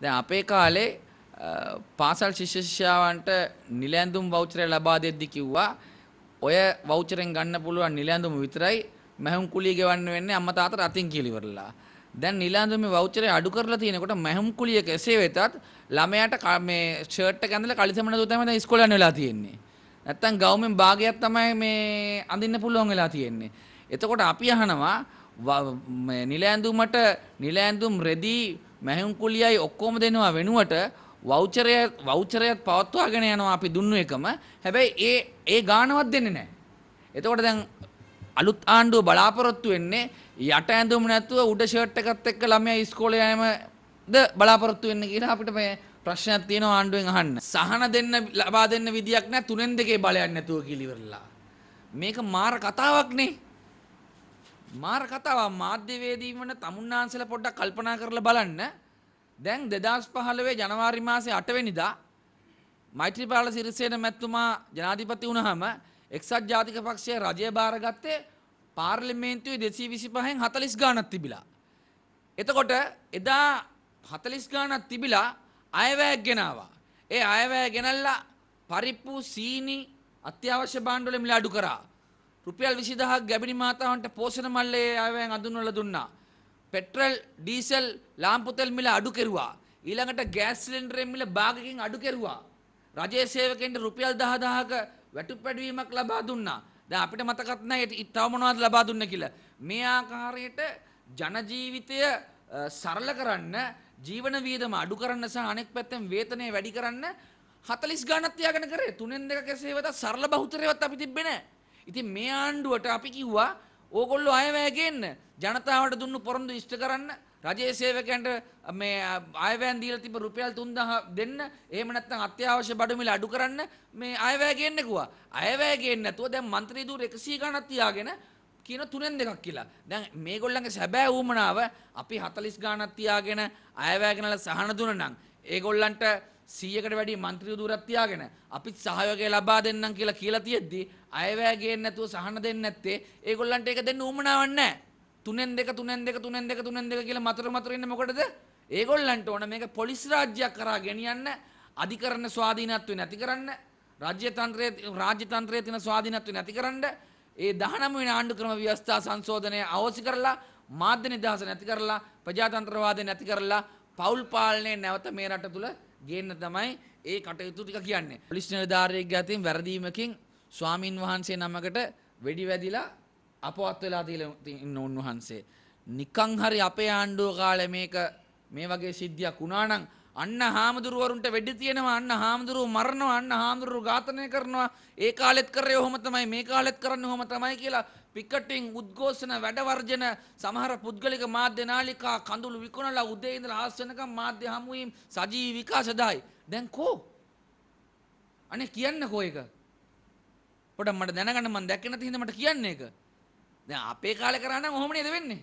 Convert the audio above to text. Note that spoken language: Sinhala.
දැන් අපේ කාලේ පාසල් ශිෂ්‍ය ශිෂ්‍යාවන්ට නිලැඳුම් වවුචරය ලබා දෙද්දි කිව්වා ඔය වවුචරෙන් ගන්න පුළුවන් නිලැඳුම විතරයි මැහුම් කුලිය ගෙවන්න වෙන්නේ අම්මා තාත්තට අතින් කියලිවරලා. දැන් නිලැඳුමේ වවුචරය අඩු කරලා තියෙනකොට මැහුම් කුලිය කෙසේ වෙතත් ළමයාට මේ ෂර්ට් එක ඇඳලා කලිසමන දුව තමයි දැන් ඉස්කෝලේ යන වෙලා තියෙන්නේ. නැත්තම් ගවුමෙන් භාගයක් තමයි මේ අඳින්න පුළුවන් වෙලා තියෙන්නේ. එතකොට අපි අහනවා මේ නිලැඳුමට නිලැඳුම් රෙදි මැහුම් කුලියයි ඔක්කොම දෙනවා වෙනුවට වෞචරය වෞචරයක් පවත්වාගෙන යනවා අපි දුන්නු එකම. හැබැයි ඒ ඒ ගාණවත් දෙන්නේ නැහැ. එතකොට දැන් අලුත් ආණ්ඩුව බලාපොරොත්තු වෙන්නේ යට ඇඳුම නැතුව උඩ ෂර්ට් එකත් එක්ක ළමයා ඉස්කෝලේ යෑමද බලාපොරොත්තු වෙන්නේ කියලා අපිට මේ ප්‍රශ්නයක් තියෙනවා ආණ්ඩුවෙන් අහන්න. සහන දෙන්න ලබා දෙන්න විදියක් නැහැ තුනෙන් දෙකේ බලයක් නැතුව කියලා මේක මාර කතාවක්නේ. මාර කතාවක් මාධ්‍යවේදීන් වන තමුන්නාන්සලා පොඩ්ඩක් කල්පනා කරලා බලන්න. දැන් 2015 ජනවාරි මාසේ 8 වෙනිදා මෛත්‍රීපාල සිරිසේන මැතිතුමා ජනාධිපති වුණාම එක්සත් ජාතික පක්ෂය රජය බාරගත්තේ පාර්ලිමේන්තුවේ 225න් 40 ගාණක් තිබිලා. එතකොට එදා 40 ගාණක් තිබිලා අයවැයක් ගෙනාවා. ඒ අයවැය ගෙනල්ලා පරිප්පු සීනි අත්‍යවශ්‍ය භාණ්ඩ වලින් මිල අඩු කරා. රුපියල් 20000ක් ගැබිණි මාතාවන්ට පෝෂණ මල්ලේ ආයවැයන් අඳුන්වලා දුන්නා. පෙට්‍රල්, ඩීසල්, ලාම්පු තෙල් මිල අඩු කෙරුවා. ඊළඟට ගෑස් සිලින්ඩරෙන් මිල භාගකින් අඩු කෙරුවා. රජයේ සේවකයන්ට රුපියල් 10000ක වැටුපැඩවීමක් ලබා දුන්නා. දැන් අපිට මතකත් නැහැ තව මොනවද ලබා දුන්නේ කියලා. මේ ආකාරයට ජන ජීවිතය සරල කරන්න, ජීවන වියදම අඩු කරන්න සහ අනෙක් පැත්තෙන් වේතනය වැඩි කරන්න 40 ගණන් තියාගෙන කරේ. තුනෙන් දෙක කෙසේ වෙතත් සරල බහුතරයවත් අපි තිබ්බේ නැහැ. ඉතින් මේ ආණ්ඩුවට අපි කිව්වා ඕගොල්ලෝ අයවැය ගේන්න ජනතාවට දුන්නු පොරොන්දු ඉෂ්ට කරන්න රජයේ සේවකයන්ට මේ අයවැයන් දීලා තිබ්බ රුපියල් 3000 දෙන්න එහෙම නැත්නම් අත්‍යවශ්‍ය බඩු මිල අඩු කරන්න මේ අයවැය ගේන්න කිව්වා අයවැය ගේන්න නැතුව දැන් മന്ത്രി දූර 100 ගණක් තියාගෙන කියන තුනෙන් දෙකක් කියලා. දැන් මේගොල්ලන්ගේ සැබෑ ඌමනාව අපි 40 ගණක් තියාගෙන අයවැය ගණනලා සහන දුන්නා නම් ඒගොල්ලන්ට 100කට වැඩි മന്ത്രി දුරක් තියාගෙන අපිත් සහයෝගය ලබා දෙන්නම් කියලා කියලා තියෙද්දි අයවැය ගේන්න නැතුව සහන දෙන්නේ නැත්තේ ඒගොල්ලන්ට ඒක දෙන්න උවමනාවක් නැහැ. තුනෙන් දෙක තුනෙන් දෙක තුනෙන් දෙක තුනෙන් දෙක කියලා මතර මතර ඉන්නේ මොකටද? ඒගොල්ලන්ට ඕන මේක පොලිස් රාජ්‍යයක් කරා ගෙනියන්න අධිකරණ ස්වාධීනත්වය නැති කරන්න රාජ්‍ය තන්ත්‍රයේ රාජ්‍ය තන්ත්‍රයේ තියෙන ස්වාධීනත්වය නැති කරන්න ඒ 19 වෙනි ආණ්ඩු ක්‍රම ව්‍යවස්ථා සංශෝධනය අවශ්‍ය කරලා මාධ්‍ය නිදහස නැති කරලා ප්‍රජාතන්ත්‍රවාදය නැති කරලා පෞල් පාලනය නැවත මේ රට තුළ ගේන්න තමයි ඒ කටයුතු ටික කියන්නේ. පොලිස් නිලධාරියෙක්ගේ අතින් වැරදීමකින් ස්වාමින් වහන්සේ නමකට වෙඩි වැදිලා අපවත් වෙලා තියලා ඉන්න උන්වහන්සේ. නිකං හරි අපේ ආණ්ඩුව කාලේ මේක මේ වගේ සිද්ධියක් වුණා නම් අන්න හාමුදුරුවරුන්ට වෙඩි තියෙනවා අන්න හාමුදුරුවෝ මරනවා අන්න හාමුදුරුවෝ ඝාතනය කරනවා ඒ කාලෙත් කරේ ඔහොම තමයි මේ කාලෙත් කරන්නේ ඔහොම තමයි කියලා පිකටින් උද්ඝෝෂණ වැඩවර්ජන සමහර පුද්ගලික මාධ්‍ය නාලිකා කඳුළු විකුණලා උදේ ඉඳලා හවස වෙනකම් මාධ්‍ය හමුවීම් සජීව විකාශදායි. දැන් කෝ? අනේ කියන්නකෝ ඒක. පොඩක් මට දැනගන්න මම දැක්කේ නැති හින්දා මට කියන්න ඒක. දැන් අපේ කාලේ කරා නම් ඔහොම නේද වෙන්නේ?